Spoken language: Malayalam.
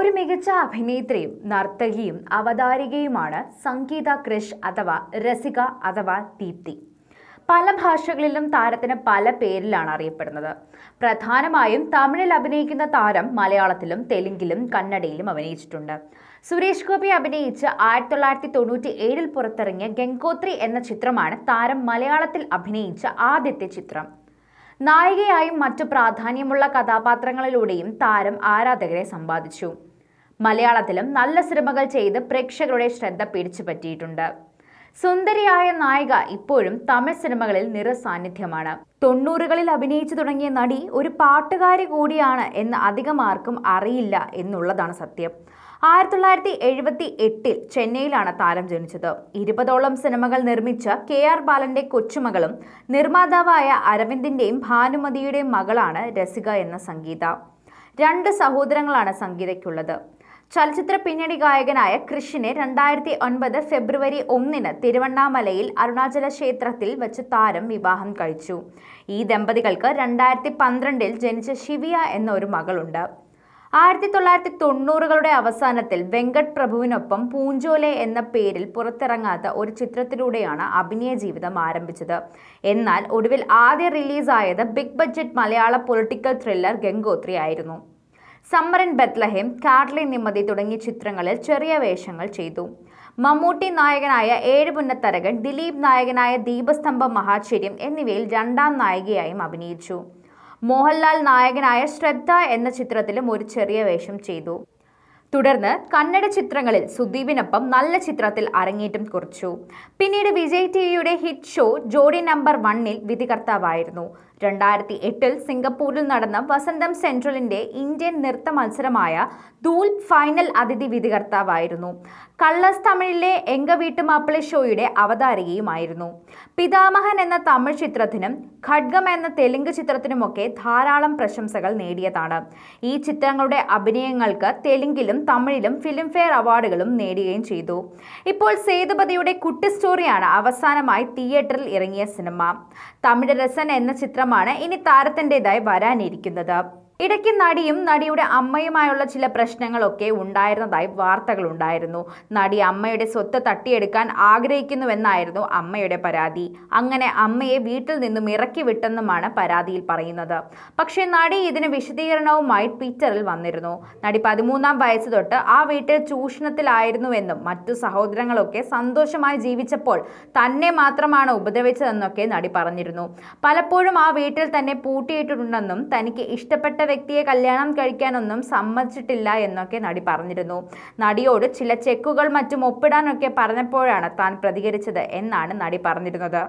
ഒരു മികച്ച അഭിനേത്രിയും നർത്തകിയും അവതാരികയുമാണ് സംഗീത ക്രിഷ് അഥവാ രസിക അഥവാ ദീപ്തി പല ഭാഷകളിലും താരത്തിന് പല പേരിലാണ് അറിയപ്പെടുന്നത് പ്രധാനമായും തമിഴിൽ അഭിനയിക്കുന്ന താരം മലയാളത്തിലും തെലുങ്കിലും കന്നഡയിലും അഭിനയിച്ചിട്ടുണ്ട് സുരേഷ് ഗോപി അഭിനയിച്ച് ആയിരത്തി തൊള്ളായിരത്തി തൊണ്ണൂറ്റി ഏഴിൽ പുറത്തിറങ്ങിയ ഗംഗോത്രി എന്ന ചിത്രമാണ് താരം മലയാളത്തിൽ അഭിനയിച്ച ആദ്യത്തെ ചിത്രം നായികയായും മറ്റു പ്രാധാന്യമുള്ള കഥാപാത്രങ്ങളിലൂടെയും താരം ആരാധകരെ സമ്പാദിച്ചു മലയാളത്തിലും നല്ല സിനിമകൾ ചെയ്ത് പ്രേക്ഷകരുടെ ശ്രദ്ധ പിടിച്ചുപറ്റിയിട്ടുണ്ട് സുന്ദരിയായ നായിക ഇപ്പോഴും തമിഴ് സിനിമകളിൽ നിറസാന്നിധ്യമാണ് തൊണ്ണൂറുകളിൽ അഭിനയിച്ചു തുടങ്ങിയ നടി ഒരു പാട്ടുകാരി കൂടിയാണ് എന്ന് അധികം ആർക്കും അറിയില്ല എന്നുള്ളതാണ് സത്യം ആയിരത്തി തൊള്ളായിരത്തി എഴുപത്തി എട്ടിൽ ചെന്നൈയിലാണ് താരം ജനിച്ചത് ഇരുപതോളം സിനിമകൾ നിർമ്മിച്ച കെ ആർ ബാലന്റെ കൊച്ചുമകളും നിർമ്മാതാവായ അരവിന്ദിന്റെയും ഭാനുമതിയുടെയും മകളാണ് രസിക എന്ന സംഗീത രണ്ട് സഹോദരങ്ങളാണ് സംഗീതയ്ക്കുള്ളത് ചലച്ചിത്ര പിന്നണി ഗായകനായ കൃഷിനെ രണ്ടായിരത്തി ഒൻപത് ഫെബ്രുവരി ഒന്നിന് തിരുവണ്ണാമലയിൽ അരുണാചല ക്ഷേത്രത്തിൽ വെച്ച് താരം വിവാഹം കഴിച്ചു ഈ ദമ്പതികൾക്ക് രണ്ടായിരത്തി പന്ത്രണ്ടിൽ ജനിച്ച ശിവിയ എന്ന ഒരു മകളുണ്ട് ആയിരത്തി തൊള്ളായിരത്തി തൊണ്ണൂറുകളുടെ അവസാനത്തിൽ വെങ്കട് പ്രഭുവിനൊപ്പം പൂഞ്ചോലെ എന്ന പേരിൽ പുറത്തിറങ്ങാത്ത ഒരു ചിത്രത്തിലൂടെയാണ് അഭിനയ ജീവിതം ആരംഭിച്ചത് എന്നാൽ ഒടുവിൽ ആദ്യം റിലീസായത് big budget Malayalam political thriller Gangotri ആയിരുന്നു ഇൻ ബത്ലഹേം കാർലി നിമ്മതി തുടങ്ങിയ ചിത്രങ്ങളിൽ ചെറിയ വേഷങ്ങൾ ചെയ്തു മമ്മൂട്ടി നായകനായ ഏഴ് പുന്നത്തരകൻ ദിലീപ് നായകനായ ദീപസ്തംഭ മഹാചര്യം എന്നിവയിൽ രണ്ടാം നായികയായും അഭിനയിച്ചു മോഹൻലാൽ നായകനായ ശ്രദ്ധ എന്ന ചിത്രത്തിലും ഒരു ചെറിയ വേഷം ചെയ്തു തുടർന്ന് കന്നഡ ചിത്രങ്ങളിൽ സുദീപിനൊപ്പം നല്ല ചിത്രത്തിൽ അരങ്ങേറ്റം കുറിച്ചു പിന്നീട് വിജയ് വിയുടെ ഹിറ്റ് ഷോ ജോഡി നമ്പർ വണ്ണിൽ വിധികർത്താവായിരുന്നു രണ്ടായിരത്തി എട്ടിൽ സിംഗപ്പൂരിൽ നടന്ന വസന്തം സെൻട്രലിന്റെ ഇന്ത്യൻ നൃത്ത മത്സരമായ ധൂൽ ഫൈനൽ അതിഥി വിധികർത്താവായിരുന്നു കള്ളസ് തമിഴിലെ എങ്ക വീട്ടുമാപ്പിളി ഷോയുടെ അവതാരകയുമായിരുന്നു പിതാമഹൻ എന്ന തമിഴ് ചിത്രത്തിനും ഖഡ്ഗം എന്ന തെലുങ്ക് ചിത്രത്തിനുമൊക്കെ ധാരാളം പ്രശംസകൾ നേടിയതാണ് ഈ ചിത്രങ്ങളുടെ അഭിനയങ്ങൾക്ക് തെലുങ്കിലും തമിഴിലും ഫിലിംഫെയർ അവാർഡുകളും നേടുകയും ചെയ്തു ഇപ്പോൾ സേതുപതിയുടെ കുട്ടി സ്റ്റോറിയാണ് അവസാനമായി തിയേറ്ററിൽ ഇറങ്ങിയ സിനിമ തമിഴ് രസൻ എന്ന ചിത്രം ചിത്രമാണ് ഇനി താരത്തിൻ്റെതായി വരാനിരിക്കുന്നത് ഇടയ്ക്ക് നടിയും നടിയുടെ അമ്മയുമായുള്ള ചില പ്രശ്നങ്ങളൊക്കെ ഉണ്ടായിരുന്നതായി വാർത്തകളുണ്ടായിരുന്നു നടി അമ്മയുടെ സ്വത്ത് തട്ടിയെടുക്കാൻ ആഗ്രഹിക്കുന്നുവെന്നായിരുന്നു അമ്മയുടെ പരാതി അങ്ങനെ അമ്മയെ വീട്ടിൽ നിന്നും ഇറക്കി വിട്ടെന്നുമാണ് പരാതിയിൽ പറയുന്നത് പക്ഷേ നടി ഇതിന് വിശദീകരണവുമായി ട്വിറ്ററിൽ വന്നിരുന്നു നടി പതിമൂന്നാം വയസ്സ് തൊട്ട് ആ വീട്ടിൽ ചൂഷണത്തിലായിരുന്നുവെന്നും മറ്റു സഹോദരങ്ങളൊക്കെ സന്തോഷമായി ജീവിച്ചപ്പോൾ തന്നെ മാത്രമാണ് ഉപദ്രവിച്ചതെന്നൊക്കെ നടി പറഞ്ഞിരുന്നു പലപ്പോഴും ആ വീട്ടിൽ തന്നെ പൂട്ടിയിട്ടുണ്ടെന്നും തനിക്ക് ഇഷ്ടപ്പെട്ട വ്യക്തിയെ കല്യാണം കഴിക്കാനൊന്നും സമ്മതിച്ചിട്ടില്ല എന്നൊക്കെ നടി പറഞ്ഞിരുന്നു നടിയോട് ചില ചെക്കുകൾ മറ്റും ഒപ്പിടാനൊക്കെ പറഞ്ഞപ്പോഴാണ് താൻ പ്രതികരിച്ചത് എന്നാണ് നടി പറഞ്ഞിരുന്നത്